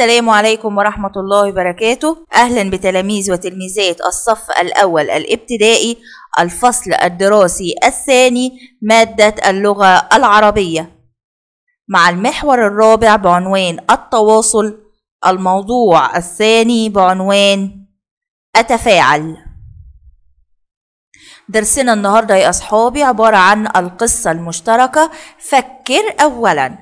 السلام عليكم ورحمة الله وبركاته أهلا بتلاميذ وتلميذات الصف الأول الابتدائي الفصل الدراسي الثاني مادة اللغة العربية مع المحور الرابع بعنوان التواصل الموضوع الثاني بعنوان أتفاعل درسنا النهاردة يا أصحابي عبارة عن القصة المشتركة فكر أولاً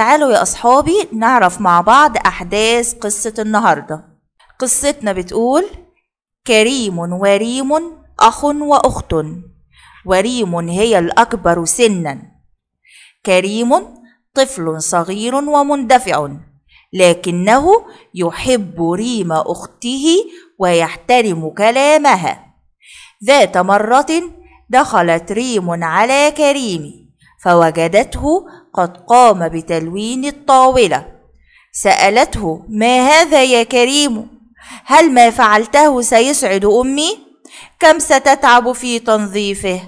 تعالوا يا أصحابي نعرف مع بعض أحداث قصة النهاردة قصتنا بتقول كريم وريم أخ وأخت وريم هي الأكبر سنا كريم طفل صغير ومندفع لكنه يحب ريم أخته ويحترم كلامها ذات مرة دخلت ريم على كريم فوجدته قد قام بتلوين الطاولة سألته ما هذا يا كريم هل ما فعلته سيسعد أمي؟ كم ستتعب في تنظيفه؟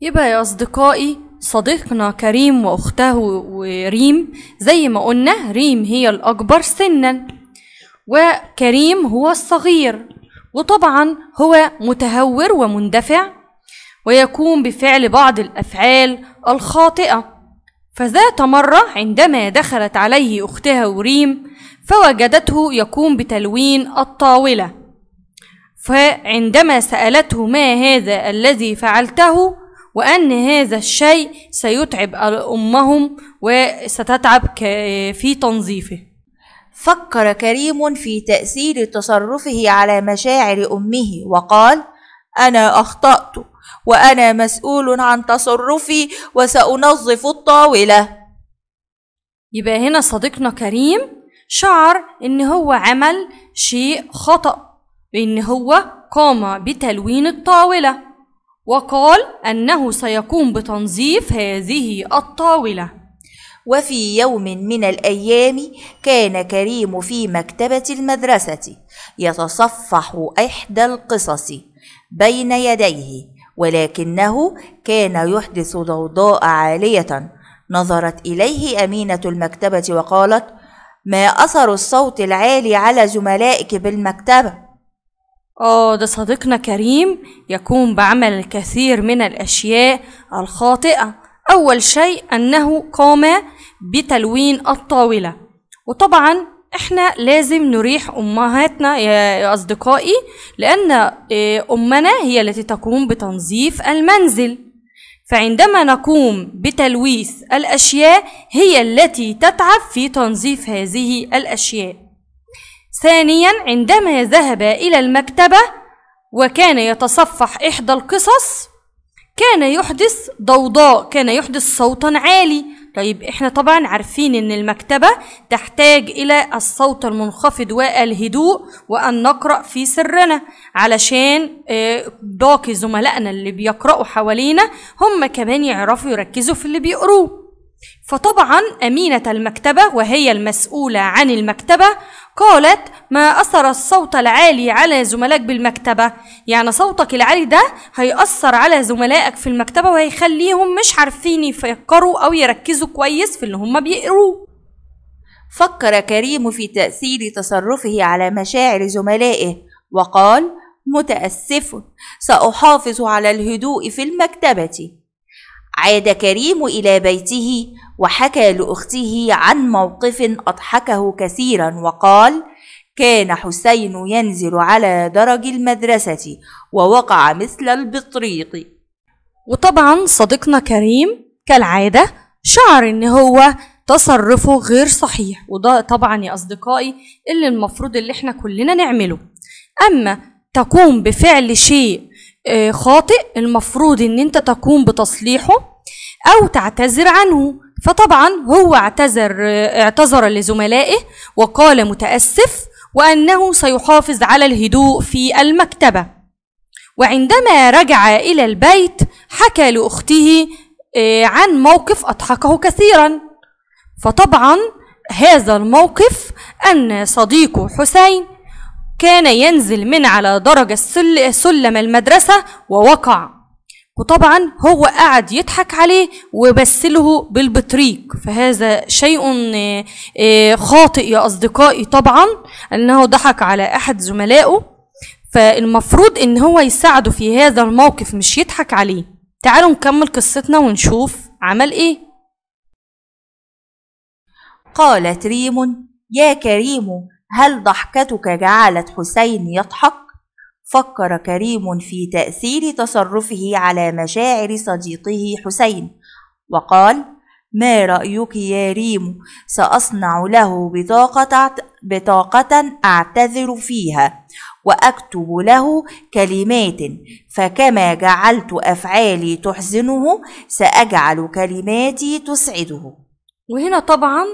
يبقى يا أصدقائي صديقنا كريم وأخته وريم زي ما قلنا ريم هي الأكبر سنا وكريم هو الصغير وطبعا هو متهور ومندفع ويقوم بفعل بعض الافعال الخاطئه فذات مرة عندما دخلت عليه أختها وريم فوجدته يقوم بتلوين الطاولة فعندما سألته ما هذا الذي فعلته وأن هذا الشيء سيتعب أمهم وستتعب في تنظيفه فكر كريم في تأثير تصرفه على مشاعر أمه وقال أنا أخطأت وانا مسؤول عن تصرفي وسانظف الطاوله يبقى هنا صديقنا كريم شعر ان هو عمل شيء خطا إن هو قام بتلوين الطاوله وقال انه سيقوم بتنظيف هذه الطاوله وفي يوم من الأيام كان كريم في مكتبة المدرسة يتصفح إحدى القصص بين يديه ولكنه كان يحدث ضوضاء عالية نظرت إليه أمينة المكتبة وقالت ما أثر الصوت العالي على زملائك بالمكتبة آه ده صديقنا كريم يقوم بعمل الكثير من الأشياء الخاطئة أول شيء أنه قام بتلوين الطاولة وطبعا احنا لازم نريح امهاتنا يا اصدقائي لان آه، امنا هي التي تقوم بتنظيف المنزل فعندما نقوم بتلويث الاشياء هي التي تتعب في تنظيف هذه الاشياء ثانيا عندما ذهب الى المكتبه وكان يتصفح احدى القصص كان يحدث ضوضاء كان يحدث صوتا عالي طيب احنا طبعا عارفين ان المكتبة تحتاج الى الصوت المنخفض والهدوء وان نقرأ في سرنا علشان آه، باقي زملائنا اللي بيقرأوا حوالينا هم كمان يعرفوا يركزوا في اللي بيقروه فطبعا أمينة المكتبة وهي المسؤولة عن المكتبة قالت ما أثر الصوت العالي على زملائك بالمكتبة يعني صوتك العالي ده هيأثر على زملائك في المكتبة وهيخليهم مش عارفين يفكروا أو يركزوا كويس في اللي هم بيقروه فكر كريم في تأثير تصرفه على مشاعر زملائه وقال متأسف سأحافظ على الهدوء في المكتبة عاد كريم إلى بيته وحكى لأخته عن موقف أضحكه كثيرا وقال: كان حسين ينزل على درج المدرسة ووقع مثل البطريق. وطبعا صديقنا كريم كالعادة شعر إن هو تصرفه غير صحيح وده طبعا يا أصدقائي اللي المفروض اللي احنا كلنا نعمله. أما تقوم بفعل شيء آه، خاطئ المفروض ان انت تقوم بتصليحه او تعتذر عنه فطبعا هو اعتذر آه، اعتذر لزملائه وقال متاسف وانه سيحافظ على الهدوء في المكتبه وعندما رجع الى البيت حكى لاخته آه، عن موقف اضحكه كثيرا فطبعا هذا الموقف ان صديقه حسين كان ينزل من على درج السل سلم المدرسة ووقع وطبعا هو قعد يضحك عليه وبسله بالبطريق فهذا شيء آه، آه، خاطئ يا أصدقائي طبعا أنه ضحك على أحد زملائه فالمفروض ان هو يساعده في هذا الموقف مش يضحك عليه تعالوا نكمل قصتنا ونشوف عمل ايه قالت ريم يا كريم هل ضحكتك جعلت حسين يضحك فكر كريم في تاثير تصرفه على مشاعر صديقه حسين وقال ما رايك يا ريم ساصنع له بطاقه بطاقه اعتذر فيها واكتب له كلمات فكما جعلت افعالي تحزنه ساجعل كلماتي تسعده وهنا طبعا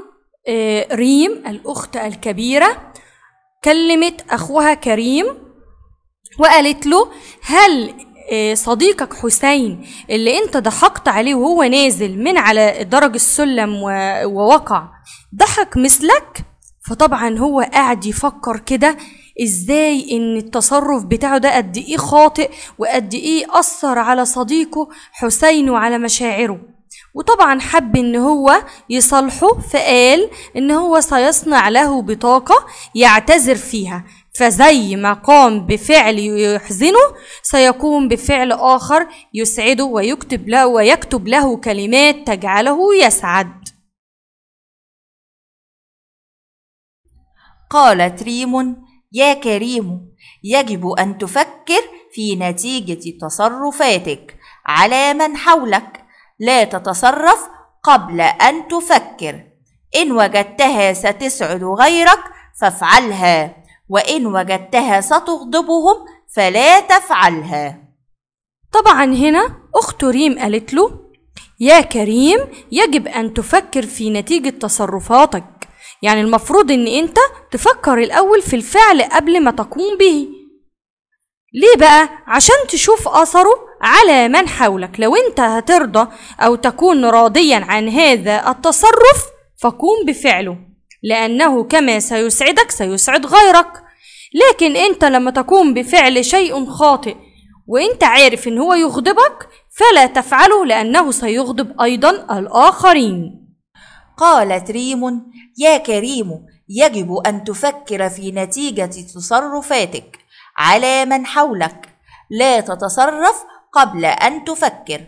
آه، ريم الاخت الكبيره كلمت أخوها كريم وقالت له هل آه، صديقك حسين اللي انت ضحكت عليه وهو نازل من على درج السلم ووقع ضحك مثلك فطبعا هو قاعد يفكر كده ازاي ان التصرف بتاعه ده قد ايه خاطئ وقد ايه اثر على صديقه حسين وعلى مشاعره وطبعا حب ان هو يصالحه فقال ان هو سيصنع له بطاقة يعتذر فيها فزي ما قام بفعل يحزنه سيقوم بفعل آخر يسعده ويكتب له ويكتب له كلمات تجعله يسعد قالت ريم يا كريم يجب أن تفكر في نتيجة تصرفاتك على من حولك لا تتصرف قبل أن تفكر إن وجدتها ستسعد غيرك فافعلها وإن وجدتها ستغضبهم فلا تفعلها طبعا هنا أخت ريم قالت له يا كريم يجب أن تفكر في نتيجة تصرفاتك يعني المفروض أن أنت تفكر الأول في الفعل قبل ما تقوم به ليه بقى؟ عشان تشوف أثره على من حولك لو انت هترضى او تكون راضيا عن هذا التصرف فقوم بفعله لانه كما سيسعدك سيسعد غيرك لكن انت لما تقوم بفعل شيء خاطئ وانت عارف ان هو يغضبك فلا تفعله لانه سيغضب ايضا الاخرين قالت ريم يا كريم يجب ان تفكر في نتيجه تصرفاتك على من حولك لا تتصرف قبل أن تفكر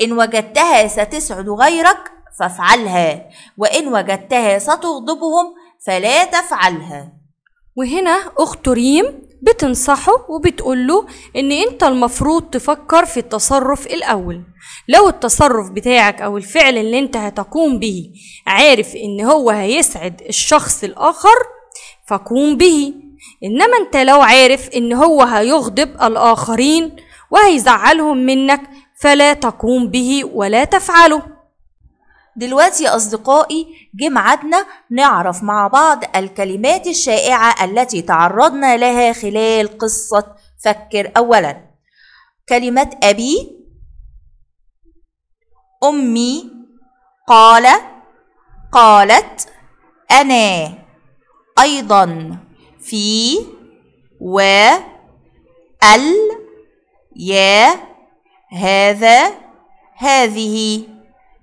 إن وجدتها ستسعد غيرك فافعلها وإن وجدتها ستغضبهم فلا تفعلها وهنا أخت ريم بتنصحه وبتقول له ان انت المفروض تفكر في التصرف الاول لو التصرف بتاعك او الفعل اللي انت هتقوم به عارف ان هو هيسعد الشخص الاخر فقوم به انما انت لو عارف ان هو هيغضب الاخرين وهيزعلهم منك فلا تقوم به ولا تفعله دلوقتي يا أصدقائي جه ميعادنا نعرف مع بعض الكلمات الشائعة التي تعرضنا لها خلال قصة فكر أولا كلمة أبي أمي قال قالت أنا أيضا في و ال يا هذا هذه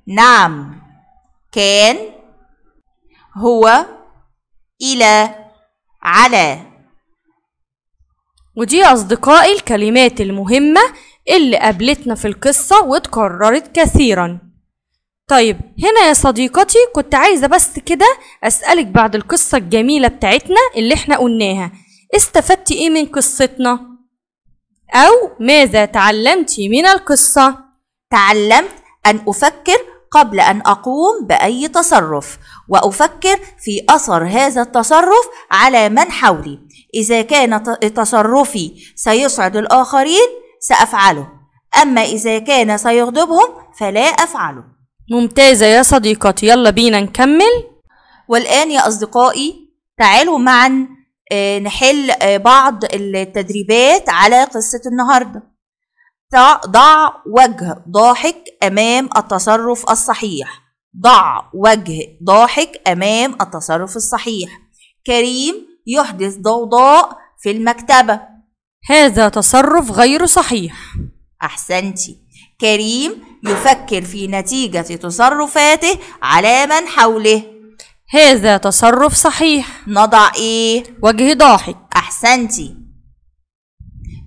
نعم كان هو إلى على ودي أصدقائي الكلمات المهمة اللي قابلتنا في القصة واتكررت كثيرا طيب هنا يا صديقتي كنت عايزة بس كده أسألك بعد القصة الجميلة بتاعتنا اللي احنا قلناها استفدتي ايه من قصتنا؟ أو ماذا تعلمت من القصة؟ تعلمت أن أفكر قبل أن أقوم بأي تصرف وأفكر في أثر هذا التصرف على من حولي إذا كان تصرفي سيسعد الآخرين سأفعله أما إذا كان سيغضبهم فلا أفعله ممتازة يا صديقتي يلا بينا نكمل والآن يا أصدقائي تعالوا معا آه، نحل آه، بعض التدريبات على قصة النهاردة ضع وجه ضاحك أمام التصرف الصحيح ضع وجه ضاحك أمام التصرف الصحيح كريم يحدث ضوضاء في المكتبة هذا تصرف غير صحيح أحسنتي كريم يفكر في نتيجة تصرفاته على من حوله هذا تصرف صحيح نضع إيه؟ وجه ضاحك أحسنتي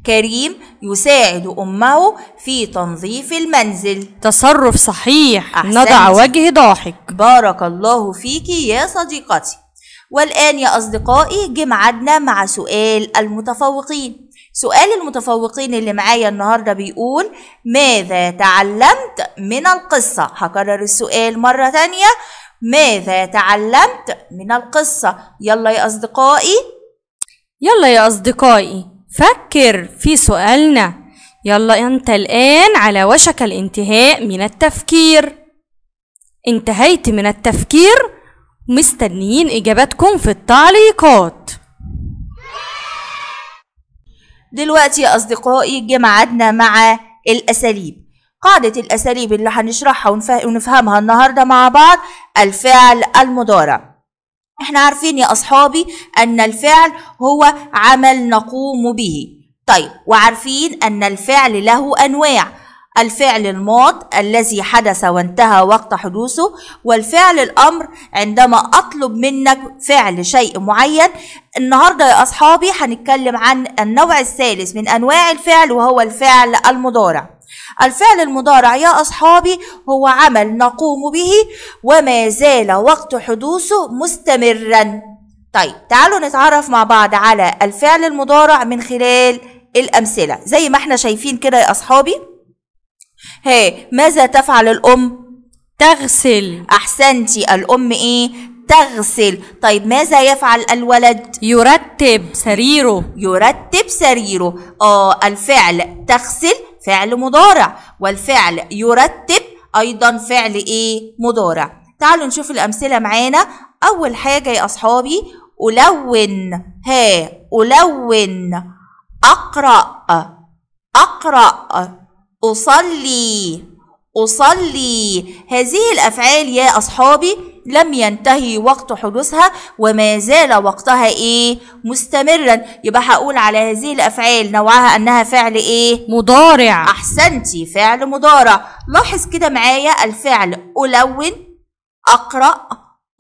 كريم يساعد أمه في تنظيف المنزل تصرف صحيح أحسنتي. نضع وجه ضاحك بارك الله فيك يا صديقتي والآن يا أصدقائي جه ميعادنا مع سؤال المتفوقين سؤال المتفوقين اللي معايا النهاردة بيقول ماذا تعلمت من القصة؟ هكرر السؤال مرة تانية ماذا تعلمت من القصة يلا يا أصدقائي يلا يا أصدقائي فكر في سؤالنا يلا أنت الآن على وشك الانتهاء من التفكير انتهيت من التفكير مستنيين إجاباتكم في التعليقات دلوقتي يا أصدقائي جه مع الأساليب قاعدة الأساليب اللي هنشرحها ونفهمها النهاردة مع بعض الفعل المضارع احنا عارفين يا أصحابي أن الفعل هو عمل نقوم به طيب وعارفين أن الفعل له أنواع الفعل الماض الذي حدث وانتهى وقت حدوثه والفعل الأمر عندما أطلب منك فعل شيء معين النهاردة يا أصحابي هنتكلم عن النوع الثالث من أنواع الفعل وهو الفعل المضارع الفعل المضارع يا أصحابي هو عمل نقوم به وما زال وقت حدوثه مستمرا طيب تعالوا نتعرف مع بعض على الفعل المضارع من خلال الأمثلة زي ما احنا شايفين كده يا أصحابي هي ماذا تفعل الأم؟ تغسل أحسنتي الأم إيه؟ تغسل طيب ماذا يفعل الولد يرتب سريره يرتب سريره اه الفعل تغسل فعل مضارع والفعل يرتب أيضا فعل إيه مضارع تعالوا نشوف الأمثلة معانا أول حاجة يا أصحابي ألون ها ألون أقرأ أقرأ أصلي أصلي هذه الأفعال يا أصحابي لم ينتهي وقت حدوثها وما زال وقتها إيه مستمرا يبقى هقول على هذه الأفعال نوعها أنها فعل إيه مضارع أحسنتي فعل مضارع لاحظ كده معايا الفعل ألون أقرأ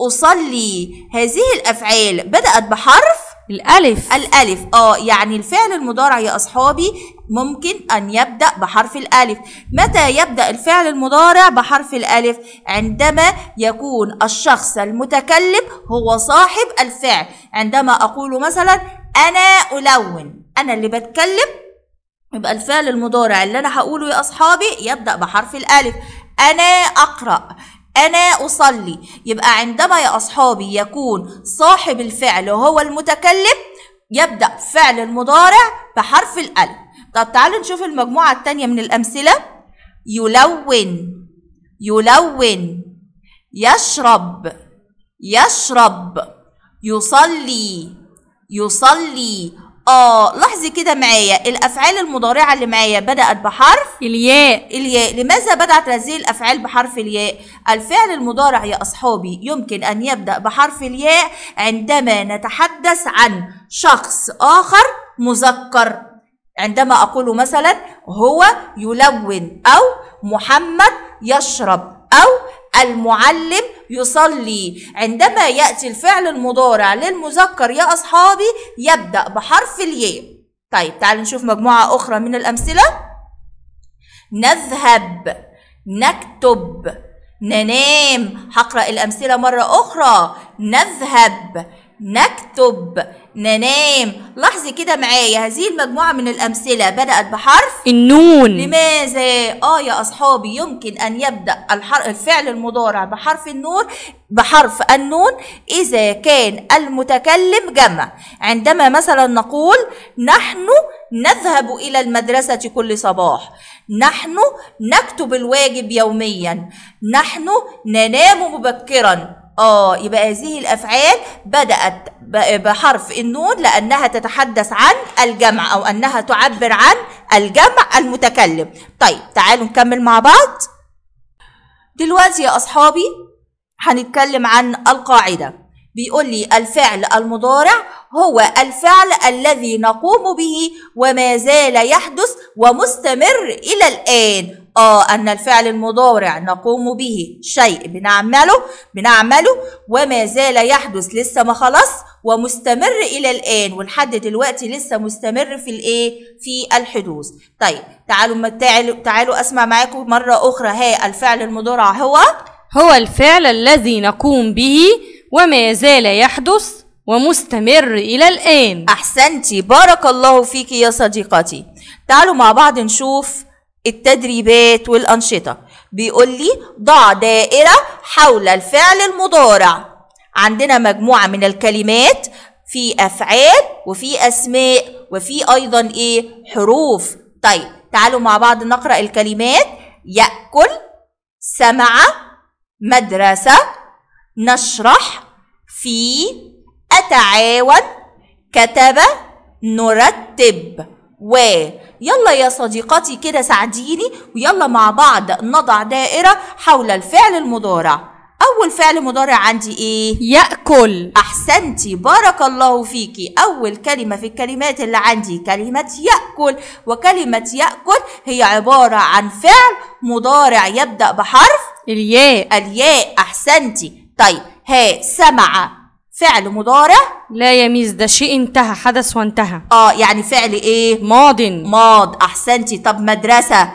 أصلي هذه الأفعال بدأت بحرف الألف الألف آه يعني الفعل المضارع يا أصحابي ممكن أن يبدأ بحرف الألف متى يبدأ الفعل المضارع بحرف الألف عندما يكون الشخص المتكلم هو صاحب الفعل عندما أقول مثلا أنا ألون أنا اللي بتكلم يبقى الفعل المضارع اللي أنا هقوله يا أصحابي يبدأ بحرف الألف أنا أقرأ أنا أصلي يبقى عندما يا أصحابي يكون صاحب الفعل هو المتكلم يبدأ فعل المضارع بحرف الألف طب تعالوا نشوف المجموعة التانية من الأمثلة يلون يلون يشرب يشرب يصلي يصلي اه لاحظي كده معايا الافعال المضارعه اللي معايا بدات بحرف الياء الياء لماذا بدات هذه الافعال بحرف الياء الفعل المضارع يا اصحابي يمكن ان يبدا بحرف الياء عندما نتحدث عن شخص اخر مذكر عندما اقول مثلا هو يلون او محمد يشرب او المعلم يصلي عندما يأتي الفعل المضارع للمذكر يا أصحابي يبدأ بحرف الياء طيب تعالوا نشوف مجموعة أخرى من الأمثلة نذهب نكتب ننام هقرأ الأمثلة مرة أخرى نذهب نكتب ننام لاحظي كده معايا هذه المجموعة من الأمثلة بدأت بحرف النون لماذا؟ آه يا أصحابي يمكن أن يبدأ الفعل المضارع بحرف النون بحرف النون إذا كان المتكلم جمع عندما مثلا نقول نحن نذهب إلى المدرسة كل صباح نحن نكتب الواجب يوميا نحن ننام مبكرا اه يبقى هذه الافعال بدات بحرف النون لانها تتحدث عن الجمع او انها تعبر عن الجمع المتكلم طيب تعالوا نكمل مع بعض دلوقتي يا اصحابي هنتكلم عن القاعده بيقول لي الفعل المضارع هو الفعل الذي نقوم به وما زال يحدث ومستمر إلى الآن آه أن الفعل المضارع نقوم به شيء بنعمله بنعمله وما زال يحدث لسه ما خلص ومستمر إلى الآن ولحد دلوقتي لسه مستمر في الإيه؟ في الحدوث. طيب تعالوا تعالوا تعالوا أسمع معاكم مرة أخرى ها الفعل المضارع هو هو الفعل الذي نقوم به وما زال يحدث ومستمر إلى الآن أحسنتي بارك الله فيك يا صديقتي تعالوا مع بعض نشوف التدريبات والأنشطة بيقول لي ضع دائرة حول الفعل المضارع عندنا مجموعة من الكلمات في أفعال وفي أسماء وفي أيضا إيه حروف طيب تعالوا مع بعض نقرأ الكلمات يأكل سمع مدرسة نشرح في أتعاون كتب نرتب و يلا يا صديقتي كده ساعديني ويلا مع بعض نضع دائرة حول الفعل المضارع أول فعل مضارع عندي إيه؟ يأكل أحسنتي بارك الله فيكي أول كلمة في الكلمات اللي عندي كلمة يأكل وكلمة يأكل هي عبارة عن فعل مضارع يبدأ بحرف الياء الياء أحسنتي طيب ها سمع فعل مضارع لا يميز ده شيء انتهى حدث وانتهى اه يعني فعل ايه ماض ماض احسنتي طب مدرسه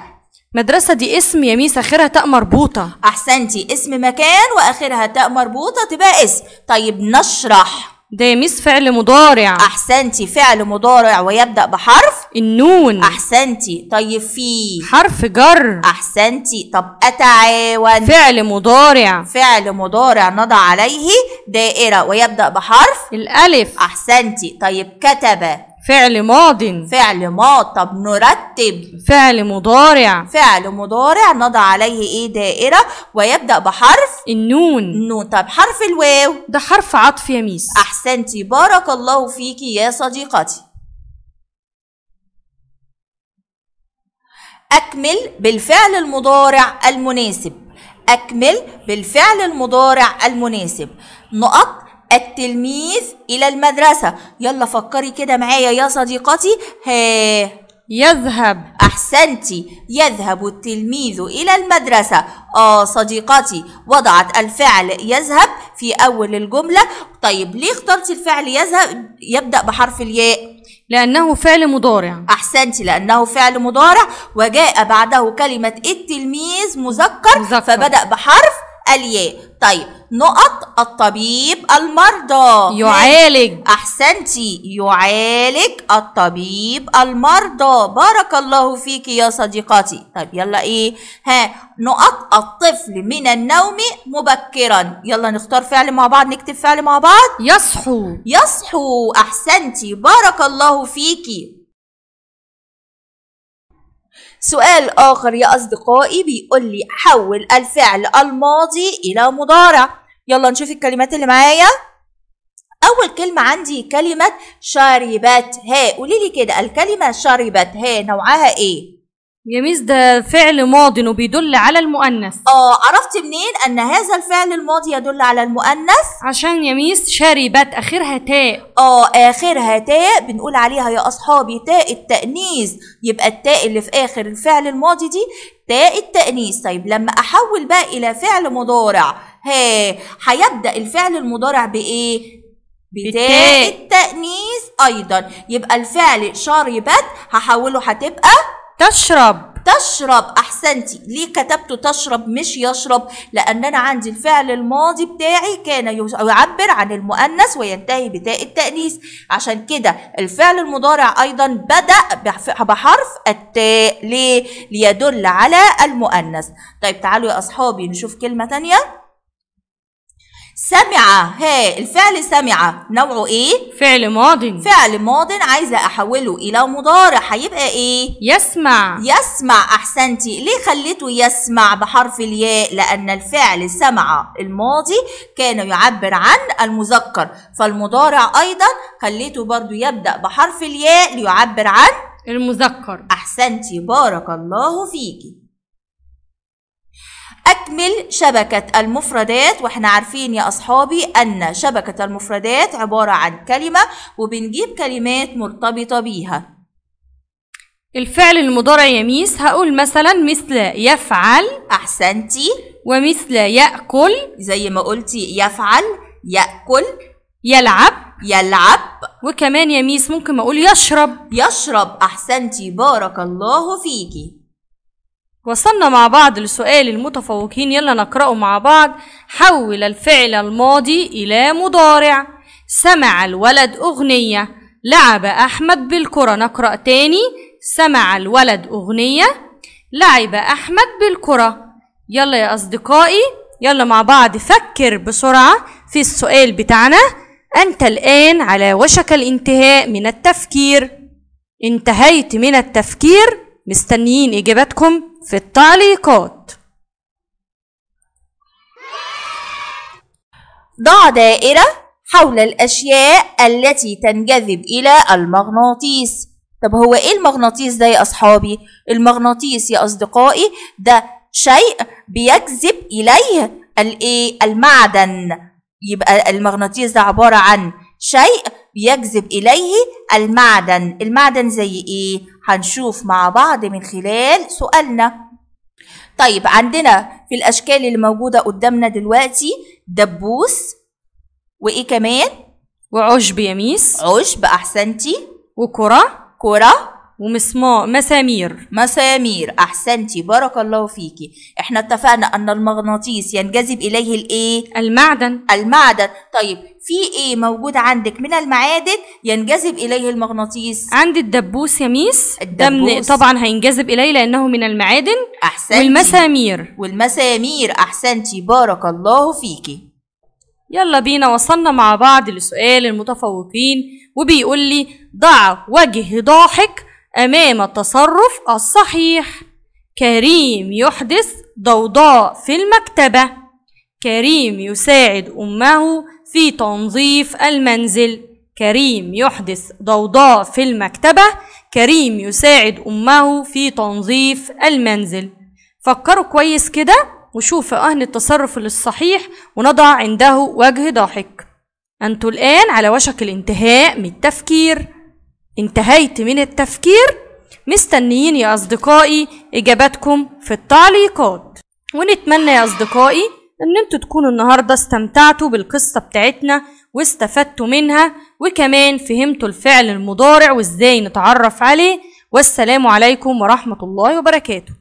مدرسة دي اسم يا ميس آخرها تاء مربوطة أحسنتي اسم مكان وآخرها تاء مربوطة تبقى اسم طيب نشرح دامس فعل مضارع احسنتي فعل مضارع ويبدا بحرف النون احسنتي طيب في حرف جر احسنتي طب اتعاون فعل مضارع فعل مضارع نضع عليه دائره ويبدا بحرف الالف احسنتي طيب كتب فعل ماض فعل ماض طب نرتب فعل مضارع فعل مضارع نضع عليه ايه دائرة ويبدأ بحرف النون النون طب حرف الواو ده حرف عطف يا ميس أحسنتي بارك الله فيكي يا صديقتي أكمل بالفعل المضارع المناسب أكمل بالفعل المضارع المناسب نقط التلميذ إلى المدرسة يلا فكري كده معايا يا صديقتي ها يذهب أحسنتي يذهب التلميذ إلى المدرسة آه صديقتي وضعت الفعل يذهب في أول الجملة طيب ليه اخترتي الفعل يذهب يبدأ بحرف الياء لأنه فعل مضارع أحسنتي لأنه فعل مضارع وجاء بعده كلمة التلميذ مذكر, مذكر. فبدأ بحرف الياء طيب نقط الطبيب المرضى يعالج احسنتي يعالج الطبيب المرضى بارك الله فيك يا صديقتي طيب يلا ايه ها نقط الطفل من النوم مبكرا يلا نختار فعل مع بعض نكتب فعل مع بعض يصحو يصحو احسنتي بارك الله فيكي سؤال آخر يا أصدقائي بيقول لي حول الفعل الماضي إلى مضارع يلا نشوف الكلمات اللي معايا أول كلمة عندي كلمة شربت ها قولي لي كده الكلمة شربت ها نوعها إيه؟ جميل ده فعل ماض وبيدل على المؤنث اه عرفت منين ان هذا الفعل الماضي يدل على المؤنث عشان يميس شربت اخرها تاء اه اخرها تاء بنقول عليها يا اصحابي تاء التانيث يبقى التاء اللي في اخر الفعل الماضي دي تاء التانيث طيب لما احول بقى الى فعل مضارع ها هيبدا الفعل المضارع بايه بتاء التانيث ايضا يبقى الفعل شربت هحوله هتبقى تشرب تشرب احسنتي ليه كتبت تشرب مش يشرب لان انا عندي الفعل الماضي بتاعي كان يعبر عن المؤنث وينتهي بتاء التانيث عشان كده الفعل المضارع ايضا بدا بحرف التاء ليه ليدل على المؤنث طيب تعالوا يا اصحابي نشوف كلمه تانية سمع ها الفعل سمع نوعه ايه فعل ماض فعل ماض عايزه احوله الى مضارع هيبقى ايه يسمع يسمع احسنتي ليه خليته يسمع بحرف الياء لان الفعل سمع الماضي كان يعبر عن المذكر فالمضارع ايضا خليته برضو يبدا بحرف الياء ليعبر عن المذكر احسنتي بارك الله فيكي أكمل شبكة المفردات وإحنا عارفين يا أصحابي أن شبكة المفردات عبارة عن كلمة وبنجيب كلمات مرتبطة بيها الفعل المضارع يميس هقول مثلا مثل يفعل أحسنتي ومثل يأكل زي ما قلتي يفعل يأكل يلعب يلعب وكمان يميس ممكن ما أقول يشرب يشرب أحسنتي بارك الله فيكي وصلنا مع بعض لسؤال المتفوقين يلا نقرأه مع بعض حول الفعل الماضي إلى مضارع سمع الولد أغنية لعب أحمد بالكرة نقرأ تاني سمع الولد أغنية لعب أحمد بالكرة يلا يا أصدقائي يلا مع بعض فكر بسرعة في السؤال بتاعنا أنت الآن على وشك الانتهاء من التفكير انتهيت من التفكير مستنيين إجاباتكم في التعليقات ضع دائرة حول الأشياء التي تنجذب إلى المغناطيس طب هو إيه المغناطيس ده يا أصحابي؟ المغناطيس يا أصدقائي ده شيء بيجذب إليه الإيه؟ المعدن يبقى المغناطيس ده عبارة عن شيء بيجذب إليه المعدن المعدن زي إيه؟ هنشوف مع بعض من خلال سؤالنا طيب عندنا في الأشكال اللي موجودة قدامنا دلوقتي دبوس وإيه كمان؟ وعشب يميس عشب أحسنتي وكرة كرة ومسمار مسامير مسامير احسنتي بارك الله فيكي احنا اتفقنا ان المغناطيس ينجذب اليه الايه المعدن المعدن طيب في ايه موجود عندك من المعادن ينجذب اليه المغناطيس عندي الدبوس يا ميس الدبوس طبعا هينجذب اليه لانه من المعادن احسنتي والمسامير والمسامير احسنتي بارك الله فيكي يلا بينا وصلنا مع بعض لسؤال المتفوقين وبيقول لي ضع وجه ضاحك أمام التصرف الصحيح كريم يحدث ضوضاء في المكتبة كريم يساعد أمه في تنظيف المنزل كريم يحدث ضوضاء في المكتبة كريم يساعد أمه في تنظيف المنزل فكروا كويس كده وشوفوا أهل التصرف الصحيح ونضع عنده وجه ضاحك أنتوا الآن على وشك الانتهاء من التفكير انتهيت من التفكير مستنيين يا أصدقائي إجاباتكم في التعليقات ونتمنى يا أصدقائي إن انتوا تكونوا النهاردة استمتعتوا بالقصة بتاعتنا واستفدتوا منها وكمان فهمتوا الفعل المضارع وإزاي نتعرف عليه والسلام عليكم ورحمة الله وبركاته